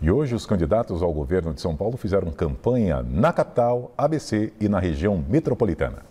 E hoje os candidatos ao governo de São Paulo fizeram campanha na capital, ABC e na região metropolitana.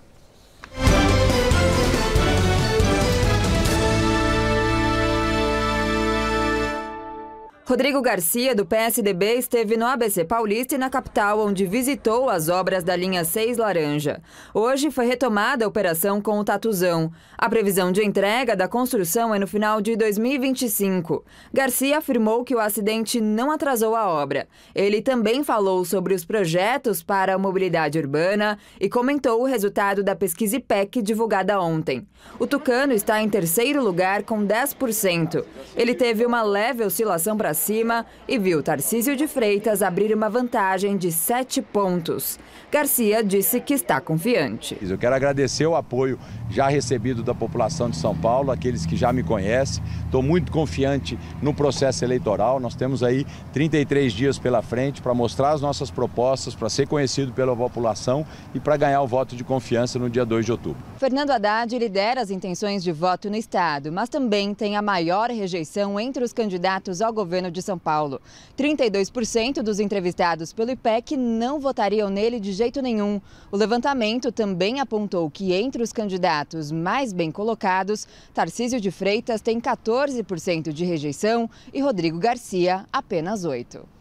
Rodrigo Garcia, do PSDB, esteve no ABC Paulista e na capital, onde visitou as obras da linha 6 Laranja. Hoje foi retomada a operação com o Tatuzão. A previsão de entrega da construção é no final de 2025. Garcia afirmou que o acidente não atrasou a obra. Ele também falou sobre os projetos para a mobilidade urbana e comentou o resultado da pesquisa IPEC divulgada ontem. O Tucano está em terceiro lugar com 10%. Ele teve uma leve oscilação para cima e viu Tarcísio de Freitas abrir uma vantagem de sete pontos. Garcia disse que está confiante. Eu quero agradecer o apoio já recebido da população de São Paulo, aqueles que já me conhecem. Estou muito confiante no processo eleitoral. Nós temos aí 33 dias pela frente para mostrar as nossas propostas, para ser conhecido pela população e para ganhar o voto de confiança no dia 2 de outubro. Fernando Haddad lidera as intenções de voto no Estado, mas também tem a maior rejeição entre os candidatos ao governo governo de São Paulo. 32% dos entrevistados pelo IPEC não votariam nele de jeito nenhum. O levantamento também apontou que entre os candidatos mais bem colocados, Tarcísio de Freitas tem 14% de rejeição e Rodrigo Garcia apenas 8%.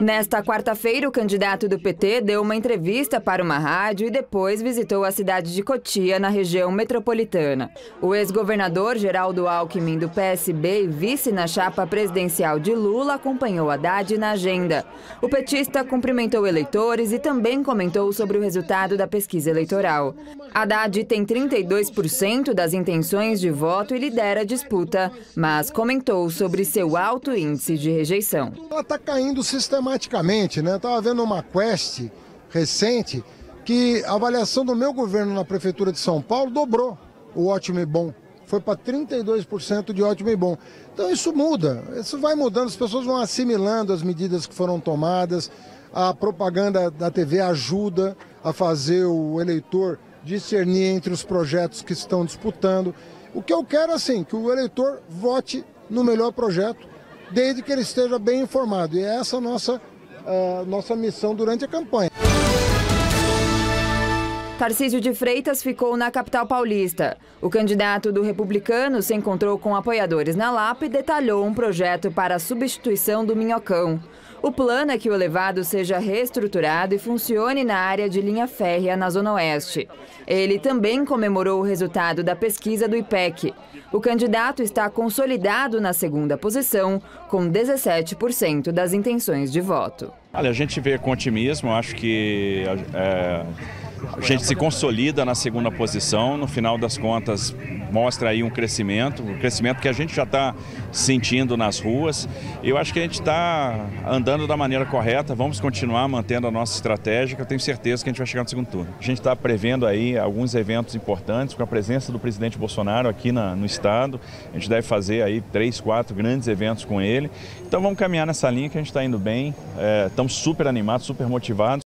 Nesta quarta-feira, o candidato do PT deu uma entrevista para uma rádio e depois visitou a cidade de Cotia, na região metropolitana. O ex-governador Geraldo Alckmin, do PSB e vice na chapa presidencial de Lula, acompanhou Haddad na agenda. O petista cumprimentou eleitores e também comentou sobre o resultado da pesquisa eleitoral. Haddad tem 32% das intenções de voto e lidera a disputa, mas comentou sobre seu alto índice de rejeição. Ela está caindo sistematicamente, né? Estava vendo uma quest recente que a avaliação do meu governo na Prefeitura de São Paulo dobrou o ótimo e bom. Foi para 32% de ótimo e bom. Então isso muda, isso vai mudando, as pessoas vão assimilando as medidas que foram tomadas, a propaganda da TV ajuda a fazer o eleitor discernir entre os projetos que estão disputando. O que eu quero, assim, que o eleitor vote no melhor projeto desde que ele esteja bem informado. E essa é a nossa, ah, nossa missão durante a campanha. Tarcísio de Freitas ficou na capital paulista. O candidato do Republicano se encontrou com apoiadores na Lapa e detalhou um projeto para a substituição do Minhocão. O plano é que o elevado seja reestruturado e funcione na área de linha férrea na Zona Oeste. Ele também comemorou o resultado da pesquisa do IPEC. O candidato está consolidado na segunda posição, com 17% das intenções de voto. Olha, a gente vê com otimismo, acho que. É a gente se consolida na segunda posição, no final das contas mostra aí um crescimento, um crescimento que a gente já está sentindo nas ruas. Eu acho que a gente está andando da maneira correta, vamos continuar mantendo a nossa estratégia, que eu tenho certeza que a gente vai chegar no segundo turno. A gente está prevendo aí alguns eventos importantes, com a presença do presidente Bolsonaro aqui na, no estado. A gente deve fazer aí três, quatro grandes eventos com ele. Então vamos caminhar nessa linha que a gente está indo bem, é, estamos super animados, super motivados.